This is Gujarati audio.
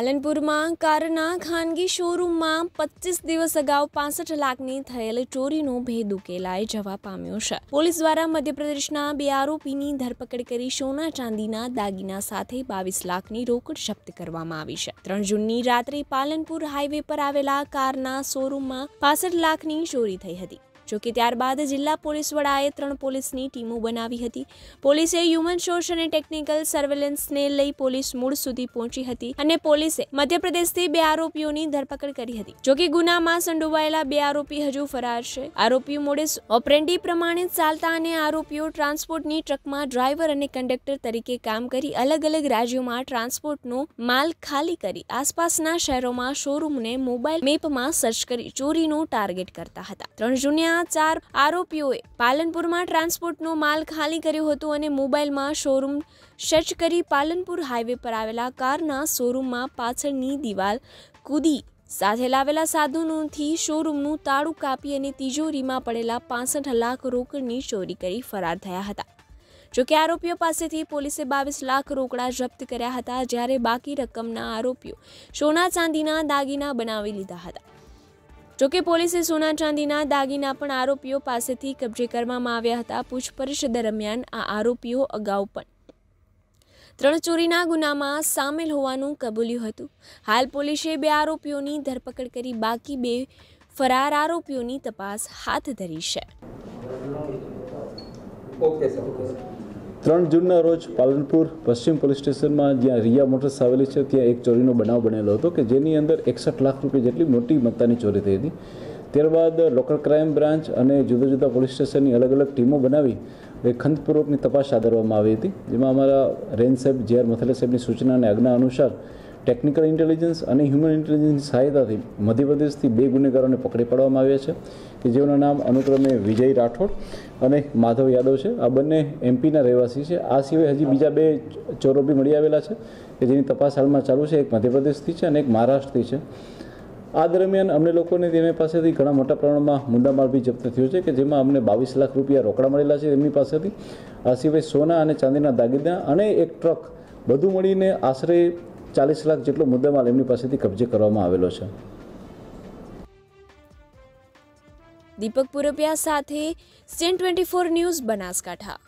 પાલનપુરમાં કારના ખાનગી શોરૂમમાં પચીસ દિવસ અગાઉ પાસઠ લાખની થયેલ ચોરીનો ભેદ ઉકેલાઈ જવા પામ્યો છે પોલીસ દ્વારા મધ્યપ્રદેશના બે આરોપીની ધરપકડ કરી સોના ચાંદીના દાગીના સાથે બાવીસ લાખની રોકડ જપ્ત કરવામાં આવી છે ત્રણ જૂનની રાત્રે પાલનપુર હાઈવે પર આવેલા કારના શોરૂમમાં પાસઠ લાખની ચોરી થઈ હતી જોકે ત્યારબાદ જિલ્લા પોલીસ વડાએ ત્રણ પોલીસની ટીમો બનાવી હતી પોલીસે હ્યુમન સોર્સ અને ટેકનિકલ સર્વેલન્સને લઈ પોલીસ મૂળ સુધી પહોંચી હતી અને પોલીસે મધ્યપ્રદેશથી બે આરોપીઓની ધરપકડ કરી હતી જોકે ગુનામાં સંડોવાયેલા બે આરોપી હજુ ફરાર છે આરોપીઓ મોડેસ ઓપરેન્ડી પ્રમાણે ચાલતા અને આરોપીઓ ટ્રાન્સપોર્ટની ટ્રકમાં ડ્રાઈવર અને કંડક્ટર તરીકે કામ કરી અલગ અલગ રાજ્યોમાં ટ્રાન્સપોર્ટનો માલ ખાલી કરી આસપાસના શહેરોમાં શોરૂમને મોબાઈલ મેપમાં સર્ચ કરી ચોરીનું ટાર્ગેટ કરતા હતા ત્રણ જૂને ગુનાના ચાર આરોપીઓએ પાલનપુરમાં ટ્રાન્સપોર્ટનો માલ ખાલી કર્યો હતો અને મોબાઈલમાં શોરૂમ સર્ચ કરી પાલનપુર હાઈવે પર આવેલા કારના શોરૂમમાં પાછળની દિવાલ કૂદી સાથે લાવેલા સાધનોથી શોરૂમનું તાળું કાપી અને તિજોરીમાં પડેલા પાસઠ લાખ રોકડની ચોરી કરી ફરાર થયા હતા જોકે આરોપીઓ પાસેથી પોલીસે બાવીસ લાખ રોકડા જપ્ત કર્યા હતા જ્યારે બાકી રકમના આરોપીઓ સોના ચાંદીના દાગીના બનાવી લીધા હતા જોકે પોલીસે સોના ચાંદીના દાગીના પણ આરોપીઓ પાસેથી કબજે કરવામાં આવ્યા હતા પૂછપરછ દરમિયાન આ આરોપીઓ અગાઉ પણ ત્રણ ચોરીના ગુનામાં સામેલ હોવાનું કબૂલ્યું હતું હાલ પોલીસે બે આરોપીઓની ધરપકડ કરી બાકી બે ફરાર આરોપીઓની તપાસ હાથ ધરી છે ઓકે સર ઓકે સર ત્રણ જૂનના રોજ પાલનપુર પશ્ચિમ પોલીસ સ્ટેશનમાં જ્યાં રિયા મોટર્સ આવેલી છે ત્યાં એક ચોરીનો બનાવ બનેલો હતો કે જેની અંદર એકસઠ લાખ રૂપિયા જેટલી મોટી મત્તાની ચોરી થઈ હતી ત્યારબાદ લોકલ ક્રાઇમ બ્રાન્ચ અને જુદા જુદા પોલીસ સ્ટેશનની અલગ અલગ ટીમો બનાવી એ ખંતપૂર્વકની તપાસ આદરવામાં આવી હતી જેમાં અમારા રેન્જ સાહેબ જે આર મથલે સાહેબની સૂચના અને આજ્ઞા અનુસાર ટેકનિકલ ઇન્ટેલિજન્સ અને હ્યુમન ઇન્ટેલિજન્સની સહાયતાથી મધ્યપ્રદેશથી બે ગુનેગારોને પકડી પાડવામાં આવ્યા છે કે જેઓના નામ અનુક્રમે વિજય રાઠોડ અને માધવ યાદવ છે આ બંને એમપીના રહેવાસી છે આ સિવાય હજી બીજા બે ચોરો બી મળી આવેલા છે કે જેની તપાસ હાલમાં ચાલુ છે એક મધ્યપ્રદેશથી છે અને એક મહારાષ્ટ્રથી છે આ દરમિયાન અમને લોકોને તેમની પાસેથી ઘણા મોટા પ્રમાણમાં મુદ્દામાલ બી જપ્ત થયો છે કે જેમાં અમને બાવીસ લાખ રૂપિયા રોકડા મળેલા છે તેમની પાસેથી આ સિવાય સોના અને ચાંદીના દાગીના અને એક ટ્રક બધું મળીને આશરે ચાલીસ લાખ જેટલો મુદ્દામાલ એમની પાસેથી કબજે કરવામાં આવેલો છે દીપક પુરપિયા સાથે CN twenty four news Banaskantha